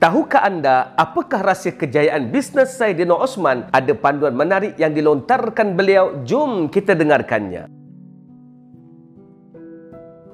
Tahukah anda apakah rahsia kejayaan bisnes Saidina Osman? Ada panduan menarik yang dilontarkan beliau. Jom kita dengarkannya.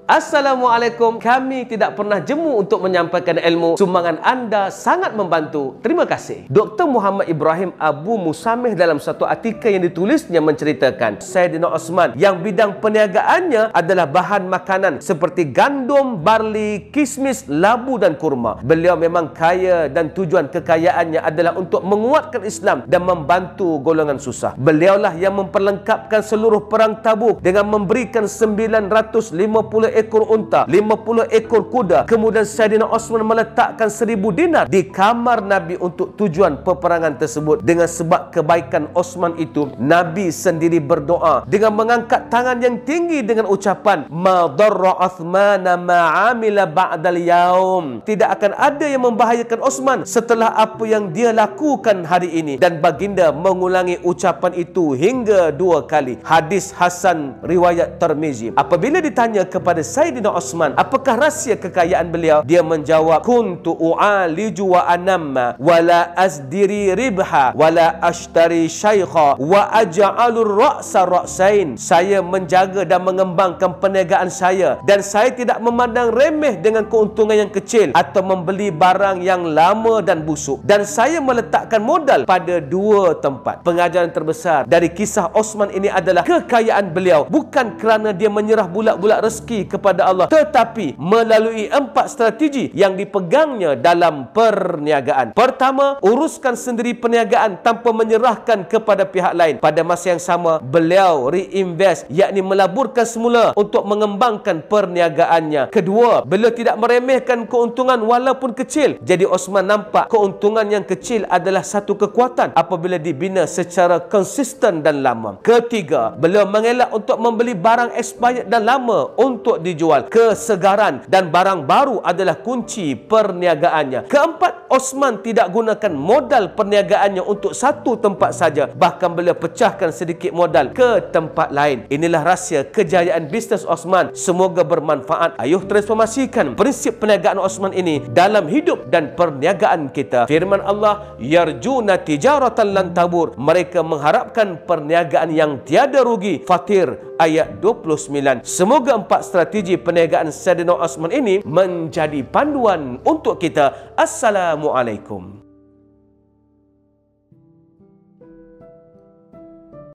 Assalamualaikum. Kami tidak pernah jemu untuk menyampaikan ilmu. Sumbangan anda sangat membantu. Terima kasih. Dr. Muhammad Ibrahim Abu Musameh dalam satu artikel yang ditulisnya menceritakan Saidina Osman yang bidang perniagaannya adalah bahan makanan seperti gandum, barley, kismis, labu dan kurma. Beliau memang kaya dan tujuan kekayaannya adalah untuk menguatkan Islam dan membantu golongan susah. Beliaulah yang memperlengkapkan seluruh perang tabuk dengan memberikan 950 50 ekor unta 50 ekor kuda kemudian Saidina Osman meletakkan seribu dinar di kamar Nabi untuk tujuan peperangan tersebut dengan sebab kebaikan Osman itu Nabi sendiri berdoa dengan mengangkat tangan yang tinggi dengan ucapan madarra Osman ma amila ba'dal yaum tidak akan ada yang membahayakan Osman setelah apa yang dia lakukan hari ini dan baginda mengulangi ucapan itu hingga dua kali hadis Hasan riwayat Tirmizi apabila ditanya kepada oleh Saidina Osman apakah rahsia kekayaan beliau dia menjawab kuntu u'aliju wa anamma wala azdiri ribha wala ashtari syaikha wa aja'alur ra'sa ra'sain saya menjaga dan mengembangkan perniagaan saya dan saya tidak memandang remeh dengan keuntungan yang kecil atau membeli barang yang lama dan busuk dan saya meletakkan modal pada dua tempat pengajaran terbesar dari kisah Osman ini adalah kekayaan beliau bukan kerana dia menyerah bulat-bulat rezeki kepada Allah tetapi melalui empat strategi yang dipegangnya dalam perniagaan. Pertama, uruskan sendiri perniagaan tanpa menyerahkan kepada pihak lain. Pada masa yang sama, beliau reinvest yakni melaburkan semula untuk mengembangkan perniagaannya. Kedua, beliau tidak meremehkan keuntungan walaupun kecil. Jadi Osman nampak keuntungan yang kecil adalah satu kekuatan apabila dibina secara konsisten dan lama. Ketiga, beliau mengelak untuk membeli barang expired dan lama untuk dijual. Kesegaran dan barang baru adalah kunci perniagaannya. Keempat, Osman tidak gunakan modal perniagaannya untuk satu tempat saja bahkan beliau pecahkan sedikit modal ke tempat lain inilah rahsia kejayaan bisnes Osman semoga bermanfaat ayuh transformasikan prinsip perniagaan Osman ini dalam hidup dan perniagaan kita firman Allah yarjuna tijaratan lan tabur mereka mengharapkan perniagaan yang tiada rugi fatir ayat 29 semoga empat strategi perniagaan Saidina Osman ini menjadi panduan untuk kita assalamualaikum আসসালামু আলাইকুম